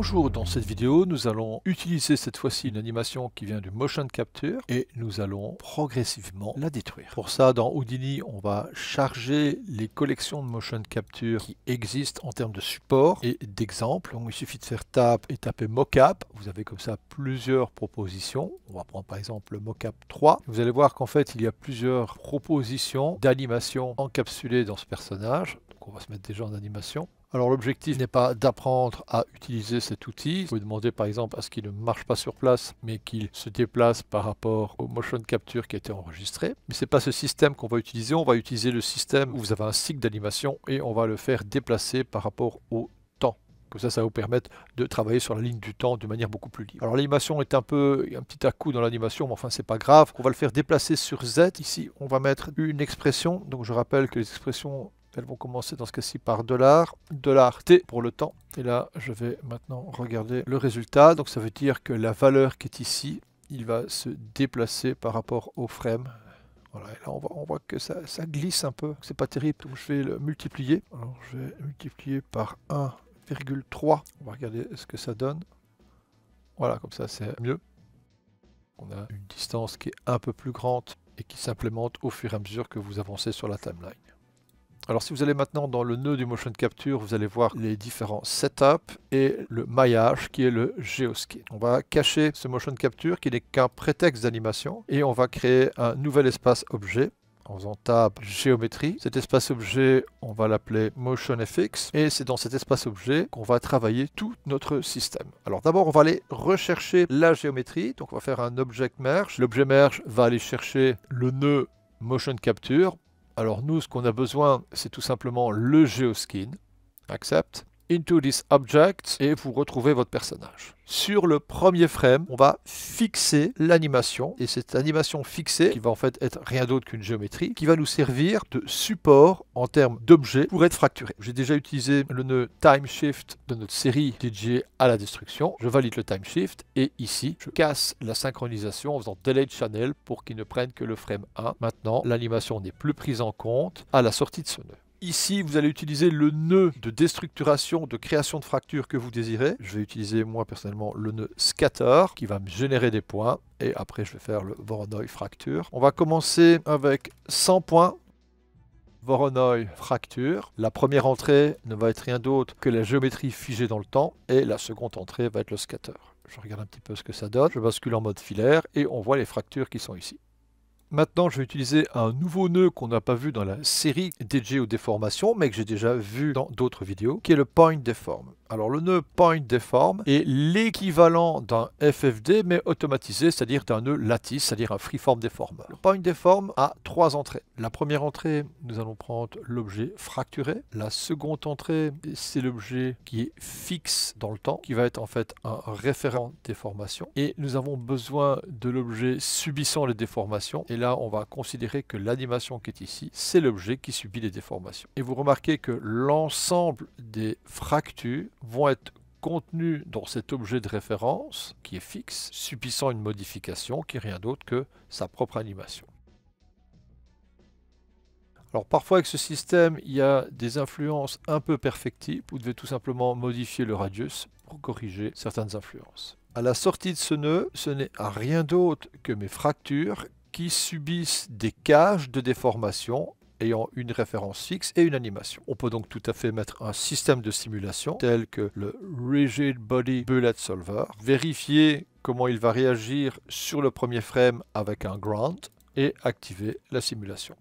Bonjour, dans cette vidéo, nous allons utiliser cette fois-ci une animation qui vient du motion capture et nous allons progressivement la détruire. Pour ça, dans Houdini, on va charger les collections de motion capture qui existent en termes de support et d'exemples. Il suffit de faire tape et taper mocap. Vous avez comme ça plusieurs propositions. On va prendre par exemple le mocap 3. Vous allez voir qu'en fait, il y a plusieurs propositions d'animation encapsulées dans ce personnage. Donc on va se mettre déjà en animation. Alors l'objectif n'est pas d'apprendre à utiliser cet outil. Vous pouvez demander par exemple à ce qu'il ne marche pas sur place, mais qu'il se déplace par rapport au motion capture qui a été enregistré. Mais ce n'est pas ce système qu'on va utiliser. On va utiliser le système où vous avez un cycle d'animation et on va le faire déplacer par rapport au temps. Comme ça, ça va vous permettre de travailler sur la ligne du temps de manière beaucoup plus libre. Alors l'animation est un peu un petit à coup dans l'animation, mais enfin c'est pas grave. On va le faire déplacer sur Z. Ici, on va mettre une expression. Donc je rappelle que les expressions elles vont commencer dans ce cas-ci par dollar, T pour le temps. Et là, je vais maintenant regarder le résultat. Donc ça veut dire que la valeur qui est ici, il va se déplacer par rapport au frame. Voilà, et là on voit, on voit que ça, glisse un peu, c'est pas terrible, donc je vais le multiplier. Alors je vais multiplier par 1,3, on va regarder ce que ça donne. Voilà, comme ça c'est mieux. On a une distance qui est un peu plus grande et qui s'implémente au fur et à mesure que vous avancez sur la timeline. Alors si vous allez maintenant dans le nœud du motion capture, vous allez voir les différents setups et le maillage qui est le geoscape. On va cacher ce motion capture qui n'est qu'un prétexte d'animation et on va créer un nouvel espace objet en faisant tab géométrie. Cet espace objet, on va l'appeler Motion FX et c'est dans cet espace objet qu'on va travailler tout notre système. Alors d'abord, on va aller rechercher la géométrie. Donc on va faire un object merge. L'objet merge va aller chercher le nœud motion capture alors nous, ce qu'on a besoin, c'est tout simplement le geoskin, accept, Into this Object et vous retrouvez votre personnage. Sur le premier frame, on va fixer l'animation et cette animation fixée, qui va en fait être rien d'autre qu'une géométrie, qui va nous servir de support en termes d'objet pour être fracturé. J'ai déjà utilisé le nœud Time Shift de notre série dédiée à la destruction. Je valide le Time Shift et ici, je casse la synchronisation en faisant Delay Channel pour qu'il ne prenne que le frame 1. Maintenant, l'animation n'est plus prise en compte à la sortie de ce nœud. Ici, vous allez utiliser le nœud de déstructuration, de création de fracture que vous désirez. Je vais utiliser moi personnellement le nœud scatter qui va me générer des points. Et après, je vais faire le Voronoi fracture. On va commencer avec 100 points. Voronoi fracture. La première entrée ne va être rien d'autre que la géométrie figée dans le temps. Et la seconde entrée va être le scatter. Je regarde un petit peu ce que ça donne. Je bascule en mode filaire et on voit les fractures qui sont ici. Maintenant, je vais utiliser un nouveau nœud qu'on n'a pas vu dans la série DJ ou déformation, mais que j'ai déjà vu dans d'autres vidéos, qui est le point deform. Alors le nœud point déforme est l'équivalent d'un FFD mais automatisé, c'est-à-dire d'un nœud lattice, c'est-à-dire un freeform déforme. Le point déforme a trois entrées. La première entrée, nous allons prendre l'objet fracturé. La seconde entrée, c'est l'objet qui est fixe dans le temps, qui va être en fait un référent déformation. Et nous avons besoin de l'objet subissant les déformations. Et là, on va considérer que l'animation qui est ici, c'est l'objet qui subit les déformations. Et vous remarquez que l'ensemble des fractures vont être contenus dans cet objet de référence qui est fixe, subissant une modification qui est rien d'autre que sa propre animation. Alors parfois avec ce système, il y a des influences un peu perfectibles, vous devez tout simplement modifier le radius pour corriger certaines influences. À la sortie de ce nœud, ce n'est rien d'autre que mes fractures qui subissent des cages de déformation ayant une référence fixe et une animation. On peut donc tout à fait mettre un système de simulation tel que le Rigid Body Bullet Solver, vérifier comment il va réagir sur le premier frame avec un ground et activer la simulation.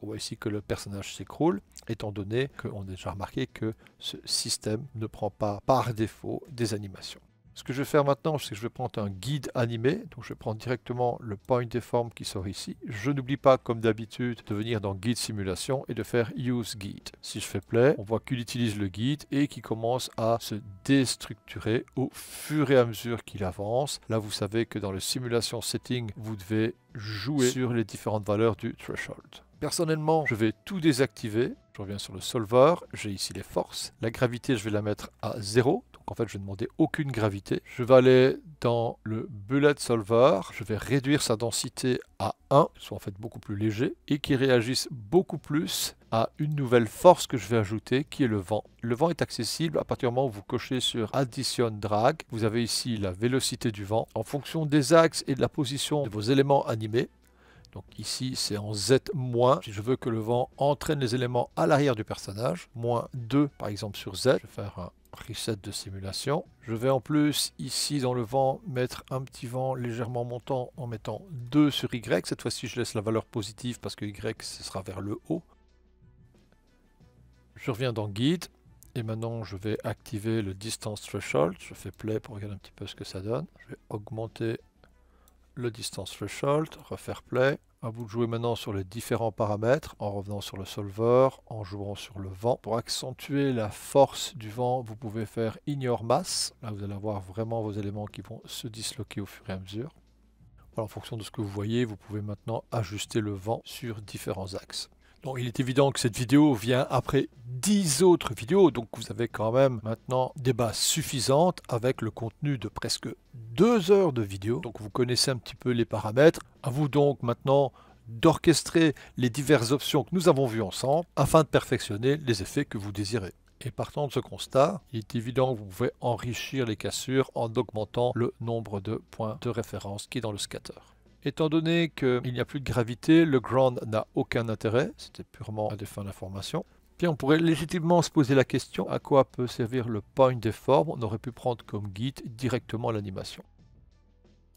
on voit ici que le personnage s'écroule, étant donné qu'on a déjà remarqué que ce système ne prend pas par défaut des animations. Ce que je vais faire maintenant, c'est que je vais prendre un guide animé. Donc je vais prendre directement le point de formes qui sort ici. Je n'oublie pas, comme d'habitude, de venir dans guide simulation et de faire use guide. Si je fais play, on voit qu'il utilise le guide et qu'il commence à se déstructurer au fur et à mesure qu'il avance. Là, vous savez que dans le simulation setting, vous devez jouer sur les différentes valeurs du threshold. Personnellement, je vais tout désactiver je reviens sur le solver, j'ai ici les forces. La gravité, je vais la mettre à 0, donc en fait je vais demander aucune gravité. Je vais aller dans le bullet solver, je vais réduire sa densité à 1, soit en fait beaucoup plus léger, et qui réagisse beaucoup plus à une nouvelle force que je vais ajouter qui est le vent. Le vent est accessible à partir du moment où vous cochez sur Addition Drag. Vous avez ici la vélocité du vent. En fonction des axes et de la position de vos éléments animés, donc ici, c'est en Z moins. Si je veux que le vent entraîne les éléments à l'arrière du personnage, moins 2 par exemple sur Z. Je vais faire un reset de simulation. Je vais en plus ici dans le vent mettre un petit vent légèrement montant en mettant 2 sur Y. Cette fois-ci, je laisse la valeur positive parce que Y, ce sera vers le haut. Je reviens dans Guide. Et maintenant, je vais activer le Distance Threshold. Je fais Play pour regarder un petit peu ce que ça donne. Je vais augmenter le distance threshold, refaire play. A vous de jouer maintenant sur les différents paramètres en revenant sur le solver, en jouant sur le vent. Pour accentuer la force du vent, vous pouvez faire ignore masse. Là, vous allez avoir vraiment vos éléments qui vont se disloquer au fur et à mesure. en fonction de ce que vous voyez, vous pouvez maintenant ajuster le vent sur différents axes. Donc, il est évident que cette vidéo vient après 10 autres vidéos, donc vous avez quand même maintenant des bases suffisantes avec le contenu de presque 2 heures de vidéo. Donc vous connaissez un petit peu les paramètres. À vous donc maintenant d'orchestrer les diverses options que nous avons vues ensemble afin de perfectionner les effets que vous désirez. Et partant de ce constat, il est évident que vous pouvez enrichir les cassures en augmentant le nombre de points de référence qui est dans le scatter. Étant donné qu'il n'y a plus de gravité, le ground n'a aucun intérêt, c'était purement à des fins d'information. Puis on pourrait légitimement se poser la question à quoi peut servir le point des formes, on aurait pu prendre comme guide directement l'animation.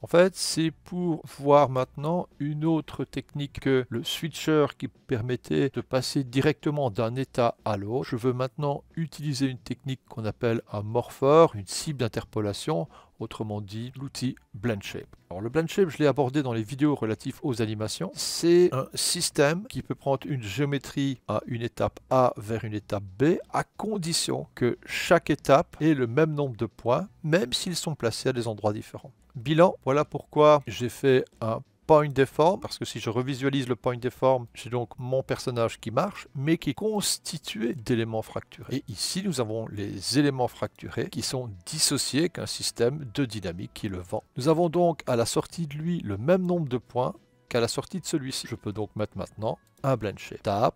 En fait, c'est pour voir maintenant une autre technique que le switcher qui permettait de passer directement d'un état à l'autre. Je veux maintenant utiliser une technique qu'on appelle un morpheur, une cible d'interpolation autrement dit l'outil Blend Alors le Blend Shape, je l'ai abordé dans les vidéos relatives aux animations. C'est un système qui peut prendre une géométrie à une étape A vers une étape B à condition que chaque étape ait le même nombre de points, même s'ils sont placés à des endroits différents. Bilan, voilà pourquoi j'ai fait un point forme parce que si je revisualise le point forme j'ai donc mon personnage qui marche, mais qui est constitué d'éléments fracturés. Et ici, nous avons les éléments fracturés qui sont dissociés qu'un système de dynamique qui le vend. Nous avons donc à la sortie de lui le même nombre de points qu'à la sortie de celui-ci. Je peux donc mettre maintenant un blend shape. Tap,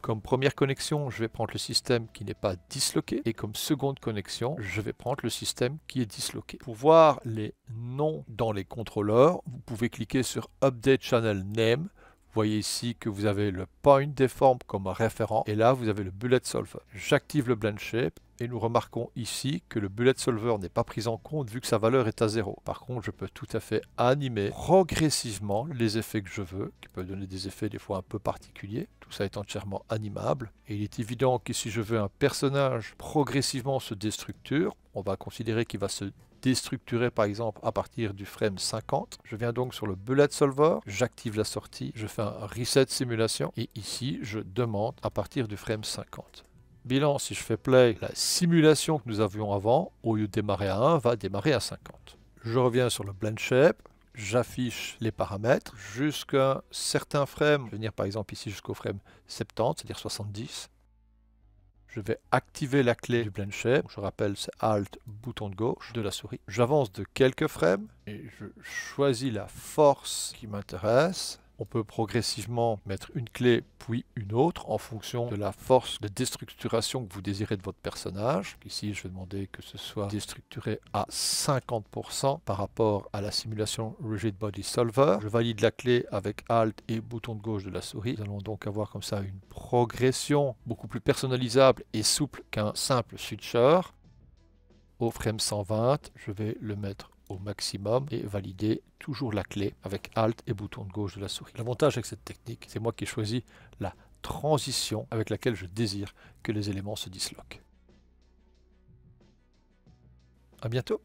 comme première connexion, je vais prendre le système qui n'est pas disloqué. Et comme seconde connexion, je vais prendre le système qui est disloqué. Pour voir les noms dans les contrôleurs, vous pouvez cliquer sur Update Channel Name vous voyez ici que vous avez le point formes comme référent et là vous avez le bullet solver. J'active le blend shape et nous remarquons ici que le bullet solver n'est pas pris en compte vu que sa valeur est à zéro. Par contre je peux tout à fait animer progressivement les effets que je veux, qui peuvent donner des effets des fois un peu particuliers. Tout ça est entièrement animable et il est évident que si je veux un personnage progressivement se déstructure, on va considérer qu'il va se déstructuré par exemple à partir du frame 50. Je viens donc sur le bullet solver, j'active la sortie, je fais un reset simulation et ici je demande à partir du frame 50. Bilan, si je fais play, la simulation que nous avions avant, au lieu de démarrer à 1, va démarrer à 50. Je reviens sur le blend shape, j'affiche les paramètres jusqu'à certains frames, venir par exemple ici jusqu'au frame 70, c'est-à-dire 70. Je vais activer la clé du blanchet. Je rappelle, c'est Alt, bouton de gauche de la souris. J'avance de quelques frames et je choisis la force qui m'intéresse. On peut progressivement mettre une clé puis une autre en fonction de la force de déstructuration que vous désirez de votre personnage. Ici, je vais demander que ce soit déstructuré à 50% par rapport à la simulation Rigid Body Solver. Je valide la clé avec Alt et bouton de gauche de la souris. Nous allons donc avoir comme ça une progression beaucoup plus personnalisable et souple qu'un simple switcher. Au frame 120, je vais le mettre au maximum et valider toujours la clé avec Alt et bouton de gauche de la souris. L'avantage avec cette technique, c'est moi qui choisis la transition avec laquelle je désire que les éléments se disloquent. A bientôt